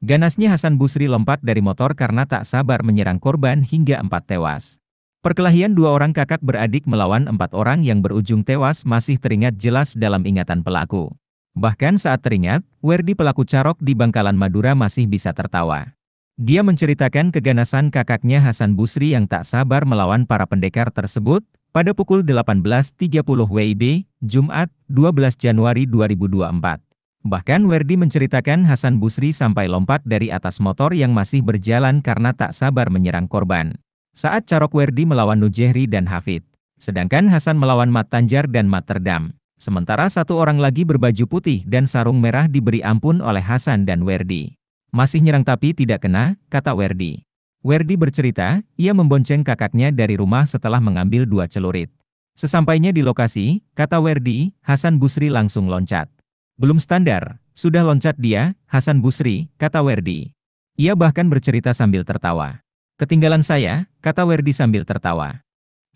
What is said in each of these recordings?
Ganasnya Hasan Busri lompat dari motor karena tak sabar menyerang korban hingga empat tewas. Perkelahian dua orang kakak beradik melawan empat orang yang berujung tewas masih teringat jelas dalam ingatan pelaku. Bahkan saat teringat, Werdi pelaku carok di Bangkalan Madura masih bisa tertawa. Dia menceritakan keganasan kakaknya Hasan Busri yang tak sabar melawan para pendekar tersebut, pada pukul 18.30 WIB, Jumat, 12 Januari 2024. Bahkan Werdi menceritakan Hasan Busri sampai lompat dari atas motor yang masih berjalan karena tak sabar menyerang korban. Saat Carok Werdi melawan Nujehri dan Hafid, sedangkan Hasan melawan Mat Tanjar dan Mat Terdam. Sementara satu orang lagi berbaju putih dan sarung merah diberi ampun oleh Hasan dan Werdi. Masih nyerang tapi tidak kena, kata Werdi. Werdi bercerita, ia membonceng kakaknya dari rumah setelah mengambil dua celurit. Sesampainya di lokasi, kata Werdi, Hasan Busri langsung loncat. Belum standar, sudah loncat dia, Hasan Busri, kata Werdi. Ia bahkan bercerita sambil tertawa. Ketinggalan saya, kata Werdi sambil tertawa.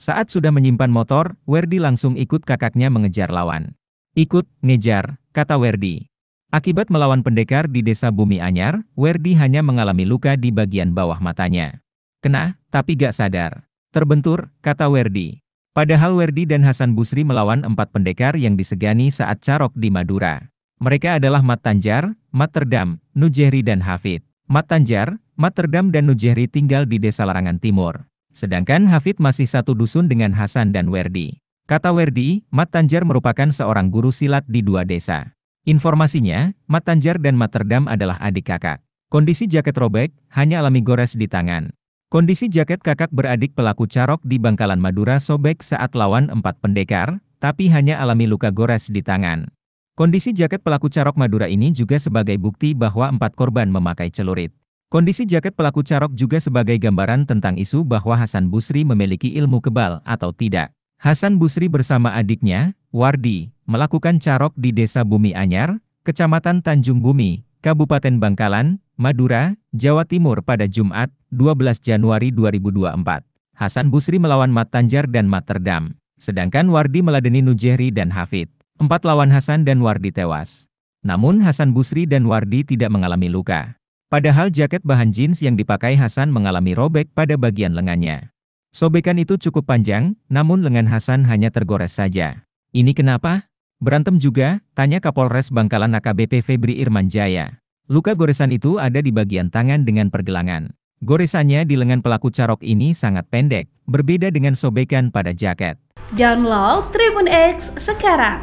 Saat sudah menyimpan motor, Werdi langsung ikut kakaknya mengejar lawan. Ikut, ngejar, kata Werdi. Akibat melawan pendekar di desa Bumi Anyar, Werdi hanya mengalami luka di bagian bawah matanya. Kena, tapi gak sadar. Terbentur, kata Werdi. Padahal Werdi dan Hasan Busri melawan empat pendekar yang disegani saat carok di Madura. Mereka adalah Matanjar, Materdam, Nujeri dan Hafid. Matanjar, Materdam dan Nujeri tinggal di desa Larangan Timur. Sedangkan Hafid masih satu dusun dengan Hasan dan Werdi. Kata Werdi, Matanjar merupakan seorang guru silat di dua desa. Informasinya, Matanjar dan Materdam adalah adik kakak. Kondisi jaket robek, hanya alami gores di tangan. Kondisi jaket kakak beradik pelaku carok di Bangkalan Madura sobek saat lawan empat pendekar, tapi hanya alami luka gores di tangan. Kondisi jaket pelaku Carok Madura ini juga sebagai bukti bahwa empat korban memakai celurit. Kondisi jaket pelaku Carok juga sebagai gambaran tentang isu bahwa Hasan Busri memiliki ilmu kebal atau tidak. Hasan Busri bersama adiknya, Wardi, melakukan Carok di Desa Bumi Anyar, Kecamatan Tanjung Bumi, Kabupaten Bangkalan, Madura, Jawa Timur pada Jumat, 12 Januari 2024. Hasan Busri melawan Mat Tanjar dan Mat Terdam, sedangkan Wardi meladeni Nujeri dan Hafid. Empat lawan Hasan dan Wardi tewas. Namun Hasan Busri dan Wardi tidak mengalami luka. Padahal jaket bahan jeans yang dipakai Hasan mengalami robek pada bagian lengannya. Sobekan itu cukup panjang, namun lengan Hasan hanya tergores saja. Ini kenapa? Berantem juga, tanya Kapolres Bangkalan AKBP Febri Irman Jaya. Luka goresan itu ada di bagian tangan dengan pergelangan. Goresannya di lengan pelaku carok ini sangat pendek, berbeda dengan sobekan pada jaket. Download Tribun X sekarang